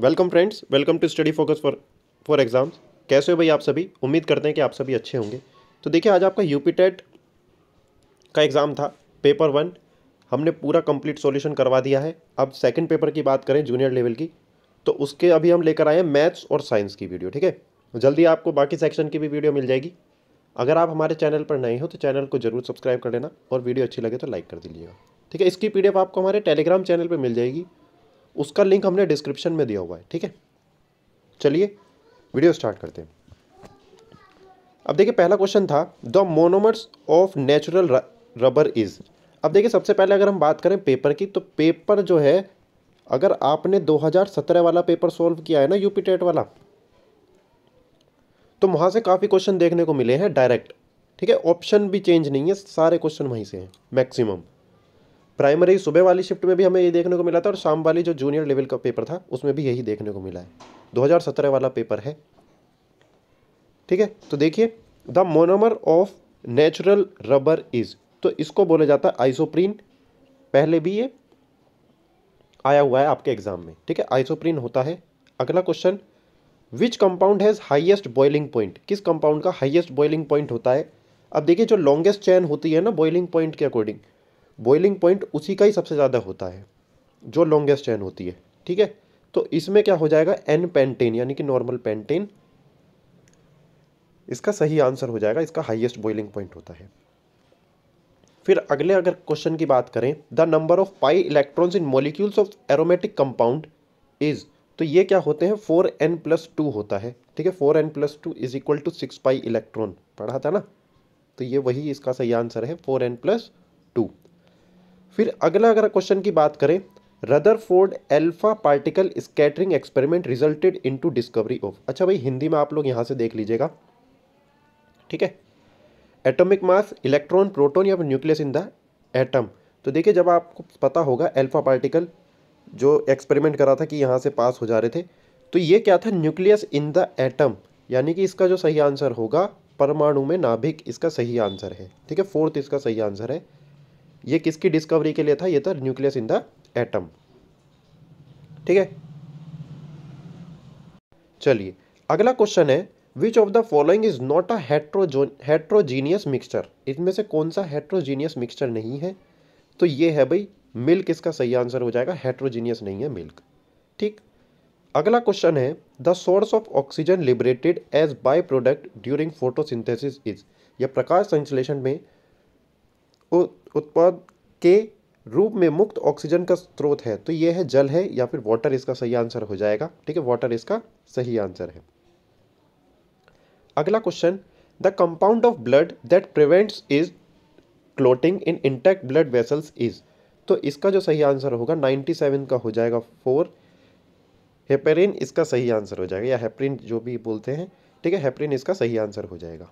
welcome friends welcome to study focus for for exams कैसे हो भाई आप सभी उम्मीद करते हैं कि आप सभी अच्छे होंगे तो देखिए आज आपका यू टेट का एग्ज़ाम था पेपर वन हमने पूरा कंप्लीट सॉल्यूशन करवा दिया है अब सेकंड पेपर की बात करें जूनियर लेवल की तो उसके अभी हम लेकर आए हैं मैथ्स और साइंस की वीडियो ठीक है जल्दी आपको बाकी सेक्शन की भी वीडियो मिल जाएगी अगर आप हमारे चैनल पर नए हो तो चैनल को जरूर सब्सक्राइब कर लेना और वीडियो अच्छी लगे तो लाइक कर दीजिएगा ठीक है इसकी पीडीएफ आपको हमारे टेलीग्राम चैनल पर मिल जाएगी उसका लिंक हमने डिस्क्रिप्शन में दिया हुआ है ठीक है चलिए वीडियो स्टार्ट करते हैं अब देखिए पहला क्वेश्चन था the monomers of natural rubber is अब देखिए सबसे पहले अगर हम बात करें पेपर की तो पेपर जो है अगर आपने 2017 वाला पेपर सॉल्व किया है ना यूपी टेट वाला तो वहां से काफ़ी क्वेश्चन देखने को मिले हैं डायरेक्ट ठीक है ऑप्शन भी चेंज नहीं है सारे क्वेश्चन वहीं से हैं मैक्सिमम प्राइमरी सुबह वाली शिफ्ट में भी हमें ये देखने को मिला था और शाम वाली जो जूनियर लेवल का पेपर था उसमें भी यही देखने को मिला है 2017 वाला पेपर है ठीक है तो देखिए the monomer of natural rubber is तो इसको बोला जाता है आइसोप्रीन पहले भी ये आया हुआ है आपके एग्जाम में ठीक है आइसोप्रीन होता है अगला question which compound has highest boiling point किस कंपाउंड का हाइएस्ट बॉइलिंग पॉइंट होता है अब देखिए जो लॉन्गेस्ट चैन होती है ना बॉइलिंग पॉइंट के अकॉर्डिंग बॉइलिंग पॉइंट उसी का ही सबसे ज़्यादा होता है जो लॉन्गेस्ट चैन होती है ठीक है तो इसमें क्या हो जाएगा एन पेंटेन यानी कि नॉर्मल पेंटेन इसका सही आंसर हो जाएगा इसका हाईएस्ट बॉइलिंग पॉइंट होता है फिर अगले अगर क्वेश्चन की बात करें the number of pi electrons in molecules of aromatic compound is तो ये क्या होते हैं फोर एन प्लस टू होता है ठीक है four N plus two is equal to six pi electron पढ़ा था ना तो ये वही इसका सही आंसर है फोर एन प्लस टू फिर अगला अगर क्वेश्चन की बात करें Rutherford alpha particle scattering experiment resulted into discovery of अच्छा भाई हिंदी में आप लोग यहाँ से देख लीजिएगा ठीक है एटॉमिक मास इलेक्ट्रॉन प्रोटॉन या न्यूक्लियस इन द एटम तो देखिए जब आपको पता होगा एल्फा पार्टिकल जो एक्सपेरिमेंट करा था कि यहाँ से पास हो जा रहे थे तो ये क्या था न्यूक्लियस इन द एटम यानी कि इसका जो सही आंसर होगा परमाणु में नाभिक इसका सही आंसर है ठीक है फोर्थ इसका सही आंसर है ये किसकी डिस्कवरी के लिए था ये था न्यूक्लियस इन द एटम ठीक है चलिए अगला क्वेश्चन है which of the following is not a heterogeneous mixture इसमें से कौन सा हेट्रोजीनियस मिक्सचर नहीं है तो ये है भाई मिल्क इसका सही आंसर हो जाएगा हेट्रोजीनियस नहीं है मिल्क ठीक अगला क्वेश्चन है the source of oxygen liberated as by product during photosynthesis is या प्रकाश संश्लेषण में उत्पाद के रूप में मुक्त ऑक्सीजन का स्रोत है तो यह है जल है या फिर वाटर इसका सही आंसर हो जाएगा ठीक है वाटर इसका सही आंसर है अगला question the compound of blood that prevents is clotting in intact blood vessels is तो इसका जो सही आंसर होगा 97 का हो जाएगा फोर हेपेरिन इसका सही आंसर हो जाएगा या हेपरिन जो भी बोलते हैं ठीक है हेपरिन इसका सही आंसर हो जाएगा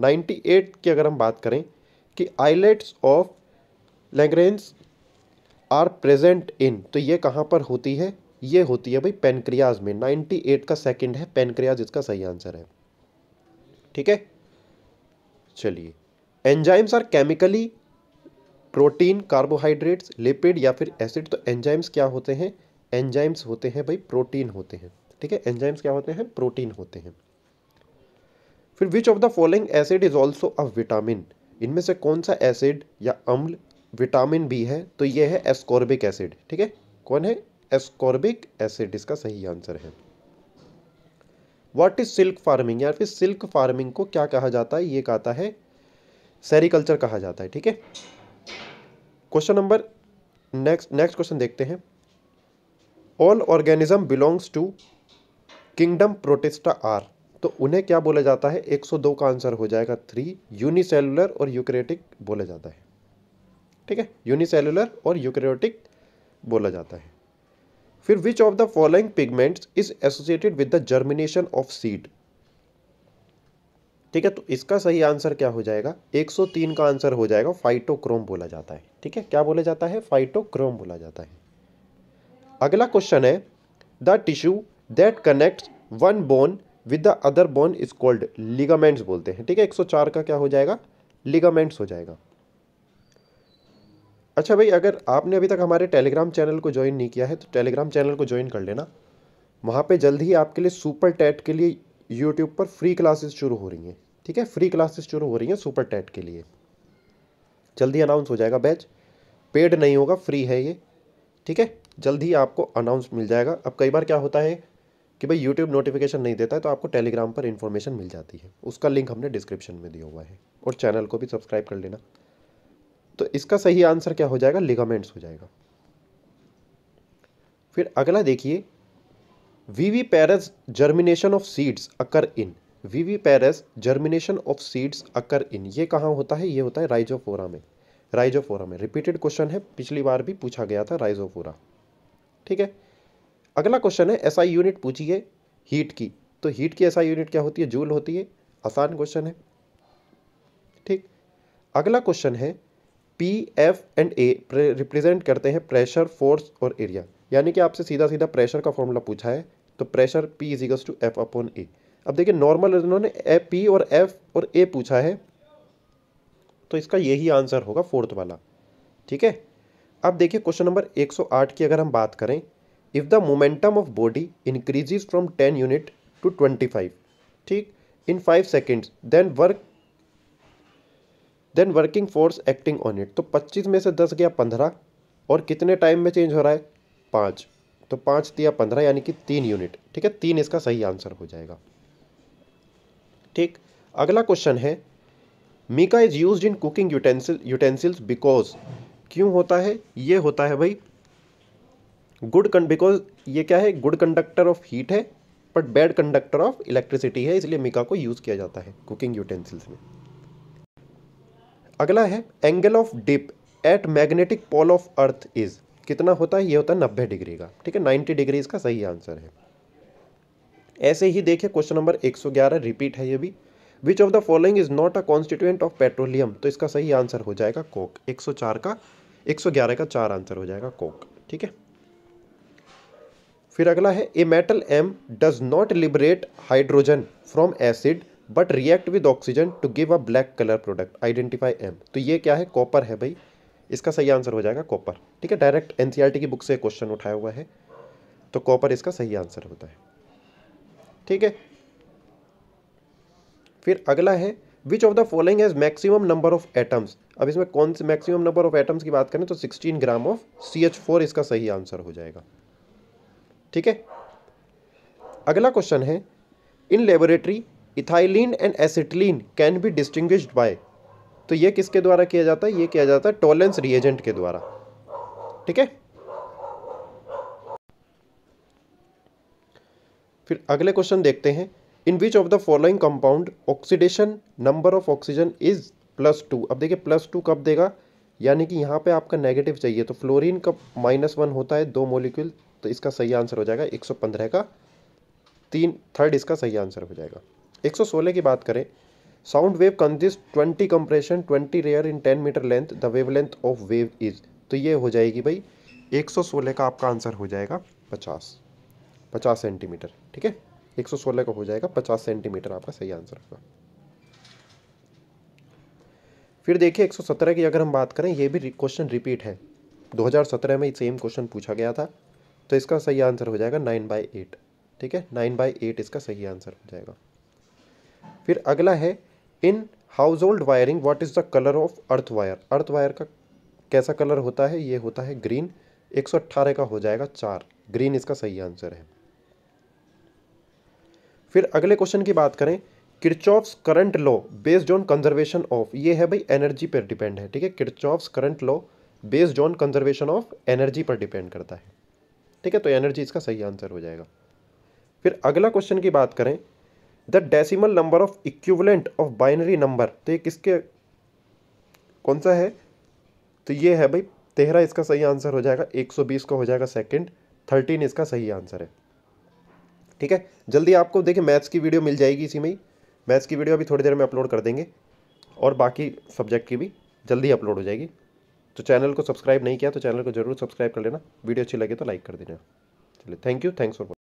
98 की अगर हम बात करें कि islets of Langerhans are present in तो ये कहाँ पर होती है ये होती है भाई पेनक्रियाज में 98 का सेकंड है पेनक्रियाज इसका सही आंसर है ठीक है चलिए enzymes are chemically protein carbohydrates lipid या फिर एसिड तो एंजाइम्स क्या होते हैं एंजाइम्स होते हैं भाई प्रोटीन होते हैं ठीक है एंजाइम्स क्या होते हैं प्रोटीन होते हैं फिर which of the following acid is also a vitamin इनमें से कौन सा एसिड या अम्ल विटामिन बी है तो ये है एस्कॉर्बिक एसिड ठीक है कौन है एस्कॉर्बिक एसिड इसका सही आंसर है व्हाट इज सिल्क फार्मिंग या फिर सिल्क फार्मिंग को क्या कहा जाता है ये कहता है सेरिकल्चर कहा जाता है ठीक है question number next next question देखते हैं all organism belongs to kingdom Protista are तो उन्हें क्या बोला जाता है 102 का आंसर हो जाएगा थ्री यूनिसेलुलर और यूक्रेटिक बोला जाता है ठीक है यूनिसेलुलर और यूक्रेटिक बोला जाता है फिर which of the following pigments is associated with the germination of seed ठीक है तो इसका सही आंसर क्या हो जाएगा 103 का आंसर हो जाएगा फाइटोक्रोम बोला जाता है ठीक है क्या बोला जाता है फाइटोक्रोम बोला जाता है अगला क्वेश्चन है the tissue that connect one bone with the other bone is called ligaments बोलते हैं ठीक है 104 का क्या हो जाएगा लिगामेंट्स हो जाएगा अच्छा भाई अगर आपने अभी तक हमारे टेलीग्राम चैनल को ज्वाइन नहीं किया है तो टेलीग्राम चैनल को ज्वाइन कर लेना वहाँ पे जल्द ही आपके लिए सुपर टेट के लिए यूट्यूब पर फ्री क्लासेस शुरू हो रही हैं ठीक है फ्री क्लासेस शुरू हो रही हैं सुपर टेट के लिए जल्दी अनाउंस हो जाएगा बैच पेड नहीं होगा फ्री है ये ठीक है जल्द ही आपको अनाउंस मिल जाएगा अब कई बार क्या होता है कि भाई YouTube नोटिफिकेशन नहीं देता है तो आपको टेलीग्राम पर इन्फॉर्मेशन मिल जाती है उसका लिंक हमने डिस्क्रिप्शन में दिया हुआ है और चैनल को भी सब्सक्राइब कर लेना तो इसका सही आंसर क्या हो जाएगा लिगामेंट्स हो जाएगा फिर अगला देखिए viviparous germination of seeds occur in viviparous germination of seeds occur in ये कहाँ होता है ये होता है राइजोफोरा में राइजोफोरा में रिपीटेड क्वेश्चन है पिछली बार भी पूछा गया था राइजोफोरा ठीक है अगला क्वेश्चन है एसआई यूनिट पूछिए हीट की तो हीट की एसआई यूनिट क्या होती है जूल होती है आसान क्वेश्चन है ठीक अगला क्वेश्चन है P F and A represent करते हैं प्रेशर फोर्स और एरिया यानी कि आपसे सीधा सीधा प्रेशर का फॉर्मूला पूछा है तो pressure P equals to F upon A अब देखिए नॉर्मल इन्होंने ए पी और एफ और ए पूछा है तो इसका यही आंसर होगा फोर्थ वाला ठीक है अब देखिए क्वेश्चन नंबर 108 की अगर हम बात करें if the momentum of body increases from ten unit to twenty five ठीक in five seconds then work then working force acting on it तो पच्चीस में से दस गया पंद्रह और कितने टाइम में चेंज हो रहा है पाँच तो पाँच दिया पंद्रह यानी कि तीन यूनिट ठीक है तीन इसका सही आंसर हो जाएगा ठीक अगला क्वेश्चन है mica is use in cooking utensil utensils because क्यों होता है ये होता है भाई गुड बिकॉज ये क्या है गुड कंडक्टर ऑफ हीट है but bad conductor of electricity है इसलिए मिका को यूज़ किया जाता है कुकिंग यूटेंसिल्स में अगला है angle of dip at magnetic pole of earth is कितना होता है ये होता है नब्बे डिग्री का ठीक है नाइन्टी डिग्री इसका सही आंसर है ऐसे ही देखिए क्वेश्चन नंबर एक सौ ग्यारह रिपीट है ये भी which of the following is not a constituent of petroleum तो इसका सही आंसर हो जाएगा कोक एक सौ चार का एक सौ ग्यारह का चार आंसर हो जाएगा कोक ठीक है फिर अगला है a metal M does not liberate hydrogen from acid but react with oxygen to give a black colour product identify M तो ये क्या है कॉपर है भाई इसका सही आंसर हो जाएगा कॉपर ठीक है डायरेक्ट एन की बुक से क्वेश्चन उठाया हुआ है तो कॉपर इसका सही आंसर होता है ठीक है फिर अगला है which of the following has maximum number of atoms अब इसमें कौन से मैक्सिमम नंबर ऑफ एटम्स की बात करें तो 16 gram of C H four इसका सही आंसर हो जाएगा ठीक है अगला क्वेश्चन है in laboratory ethylene and acetylene can be distinguish by तो ये किसके द्वारा किया जाता है ये किया जाता है टोलेंस रिएजेंट के द्वारा ठीक है फिर अगले क्वेश्चन देखते हैं in which of the following compound oxidation number of oxygen is plus two अब देखिए प्लस टू कब देगा यानी कि यहाँ पे आपका नेगेटिव चाहिए तो फ्लोरीन का माइनस वन होता है दो मोलिक्यूल तो इसका सही आंसर हो जाएगा 115 का तीन थर्ड इसका सही आंसर हो जाएगा 116 की बात करें sound wave consist 20 compression 20 rare in 10 metre length the wave length of wave is तो ये हो जाएगी भाई 116 का आपका आंसर हो जाएगा 50 50 सेंटीमीटर ठीक है 116 का हो जाएगा 50 सेंटीमीटर आपका सही आंसर होगा फिर देखिए 117 की अगर हम बात करें ये भी क्वेश्चन रिपीट है 2017 में सेम क्वेश्चन पूछा गया था तो इसका सही आंसर हो जाएगा नाइन बाई एट ठीक है नाइन बाई एट इसका सही आंसर हो जाएगा फिर अगला है in household wiring what is the colour of earth wire earth wire का कैसा कलर होता है ये होता है ग्रीन एक सौ अट्ठारह का हो जाएगा चार ग्रीन इसका सही आंसर है फिर अगले क्वेश्चन की बात करें Kirchhoff's current law based on conservation of ये है भाई एनर्जी पर डिपेंड है ठीक है Kirchhoff's current law based on conservation of energy पर डिपेंड करता है ठीक है तो एनर्जी इसका सही आंसर हो जाएगा फिर अगला क्वेश्चन की बात करें the decimal number of equivalent of binary number तो ये किसके कौन सा है तो ये है भाई तेरह इसका सही आंसर हो जाएगा एक सौ बीस का हो जाएगा सेकंड थर्टीन इसका सही आंसर है ठीक है जल्दी आपको देखिए मैथ्स की वीडियो मिल जाएगी इसी में ही मैथ्स की वीडियो अभी थोड़ी देर में अपलोड कर देंगे और बाकी सब्जेक्ट की भी जल्दी अपलोड हो जाएगी तो चैनल को सब्सक्राइब नहीं किया तो चैनल को जरूर सब्सक्राइब कर लेना वीडियो अच्छी लगे तो लाइक कर देना चलिए थैंक यू थैंक्स फॉर